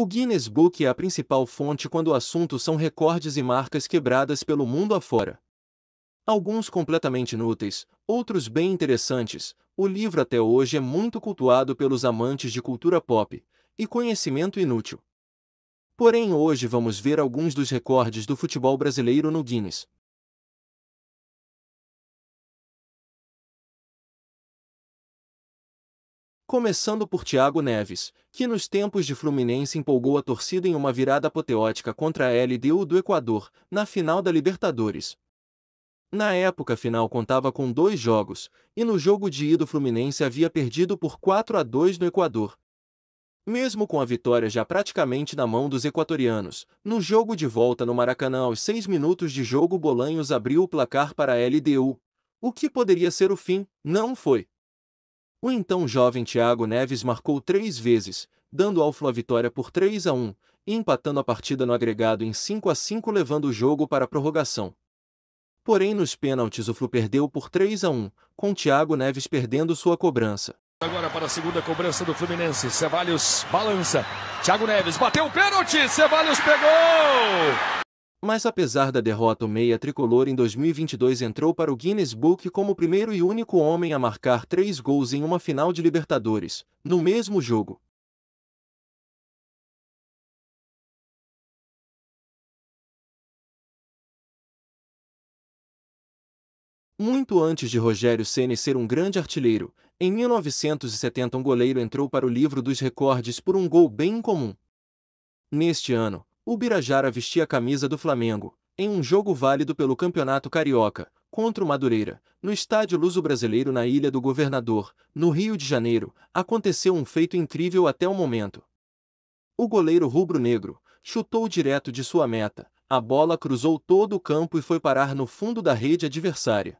O Guinness Book é a principal fonte quando o assunto são recordes e marcas quebradas pelo mundo afora. Alguns completamente inúteis, outros bem interessantes, o livro até hoje é muito cultuado pelos amantes de cultura pop e conhecimento inútil. Porém, hoje vamos ver alguns dos recordes do futebol brasileiro no Guinness, Começando por Thiago Neves, que nos tempos de Fluminense empolgou a torcida em uma virada apoteótica contra a LDU do Equador, na final da Libertadores. Na época a final contava com dois jogos, e no jogo de ida o Fluminense havia perdido por 4 a 2 no Equador. Mesmo com a vitória já praticamente na mão dos equatorianos, no jogo de volta no Maracanã aos seis minutos de jogo Bolanhos abriu o placar para a LDU. O que poderia ser o fim, não foi. O então jovem Thiago Neves marcou três vezes, dando ao Fla vitória por 3 a 1 e empatando a partida no agregado em 5 a 5 levando o jogo para a prorrogação. Porém, nos pênaltis o Flu perdeu por 3 a 1, com Thiago Neves perdendo sua cobrança. Agora para a segunda cobrança do Fluminense, Cevalhos balança. Thiago Neves bateu o pênalti, Cevalhos pegou! Mas apesar da derrota, o meia tricolor em 2022 entrou para o Guinness Book como o primeiro e único homem a marcar três gols em uma final de Libertadores, no mesmo jogo. Muito antes de Rogério Ceni ser um grande artilheiro, em 1970 um goleiro entrou para o livro dos recordes por um gol bem incomum. Neste ano, Ubirajara vestia a camisa do Flamengo, em um jogo válido pelo Campeonato Carioca, contra o Madureira, no estádio Luso Brasileiro na Ilha do Governador, no Rio de Janeiro, aconteceu um feito incrível até o momento. O goleiro rubro-negro chutou direto de sua meta, a bola cruzou todo o campo e foi parar no fundo da rede adversária.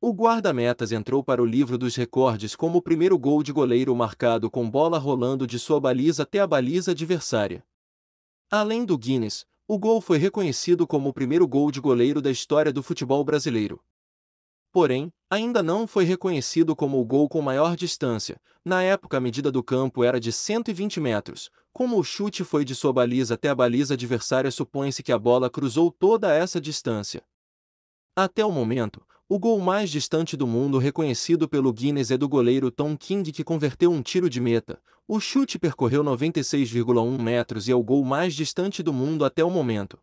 O guarda-metas entrou para o livro dos recordes como o primeiro gol de goleiro marcado com bola rolando de sua baliza até a baliza adversária. Além do Guinness, o gol foi reconhecido como o primeiro gol de goleiro da história do futebol brasileiro. Porém, ainda não foi reconhecido como o gol com maior distância. Na época, a medida do campo era de 120 metros. Como o chute foi de sua baliza até a baliza adversária, supõe-se que a bola cruzou toda essa distância. Até o momento, o gol mais distante do mundo reconhecido pelo Guinness é do goleiro Tom King que converteu um tiro de meta. O chute percorreu 96,1 metros e é o gol mais distante do mundo até o momento.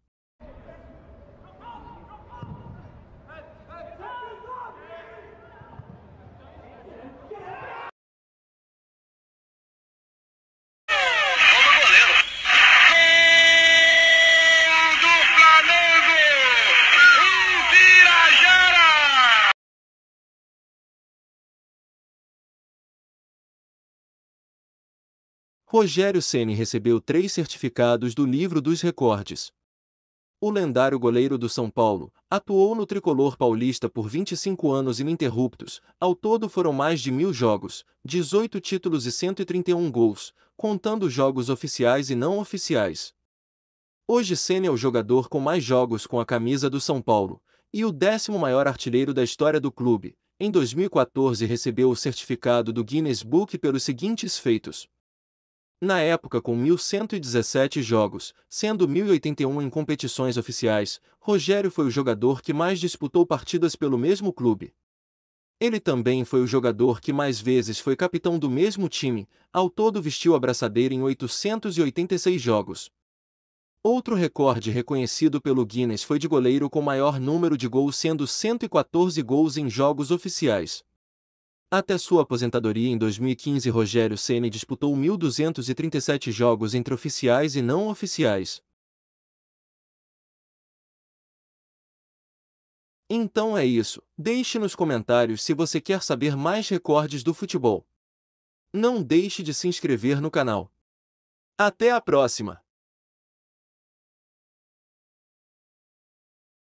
Rogério Ceni recebeu três certificados do Livro dos Recordes. O lendário goleiro do São Paulo atuou no tricolor paulista por 25 anos ininterruptos, ao todo foram mais de mil jogos, 18 títulos e 131 gols, contando jogos oficiais e não oficiais. Hoje Ceni é o jogador com mais jogos com a camisa do São Paulo e o décimo maior artilheiro da história do clube. Em 2014 recebeu o certificado do Guinness Book pelos seguintes feitos na época com 1.117 jogos, sendo 1.081 em competições oficiais, Rogério foi o jogador que mais disputou partidas pelo mesmo clube. Ele também foi o jogador que mais vezes foi capitão do mesmo time, ao todo vestiu a braçadeira em 886 jogos. Outro recorde reconhecido pelo Guinness foi de goleiro com maior número de gols, sendo 114 gols em jogos oficiais. Até sua aposentadoria em 2015, Rogério Ceni disputou 1.237 jogos entre oficiais e não oficiais. Então é isso. Deixe nos comentários se você quer saber mais recordes do futebol. Não deixe de se inscrever no canal. Até a próxima!